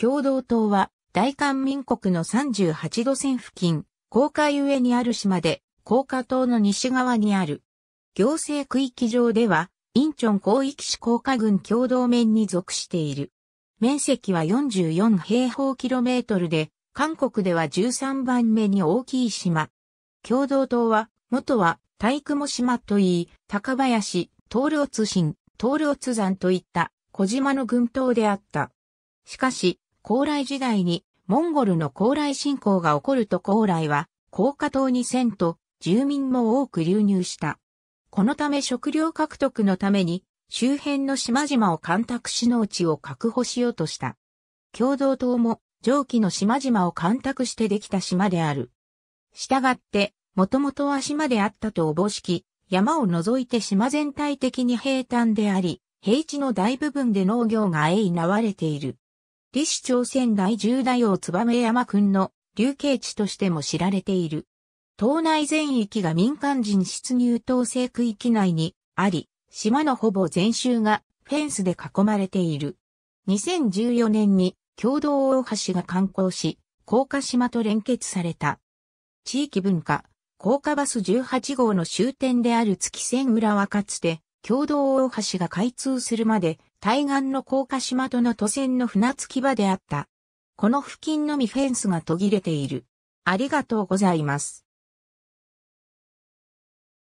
共同島は大韓民国の38度線付近、公海上にある島で、高架島の西側にある。行政区域上では、インチョン広域市高架郡共同面に属している。面積は44平方キロメートルで、韓国では13番目に大きい島。共同島は、元は、大雲島といい、高林、東領津新、東領津山といった小島の群島であった。しかし、高麗時代にモンゴルの高麗侵攻が起こると高麗は高架島に遷と住民も多く流入した。このため食料獲得のために周辺の島々を干拓し農地を確保しようとした。共同島も上記の島々を干拓してできた島である。したがって、もともとは島であったとおぼしき、山を除いて島全体的に平坦であり、平地の大部分で農業が営いなわれている。李氏朝鮮大十大王燕山君の流刑地としても知られている。島内全域が民間人出入統制区域内にあり、島のほぼ全周がフェンスで囲まれている。2014年に共同大橋が観光し、高架島と連結された。地域文化、高架バス18号の終点である月線浦はかつて、共同大橋が開通するまで対岸の高架島との都線の船着き場であった。この付近のみフェンスが途切れている。ありがとうございます。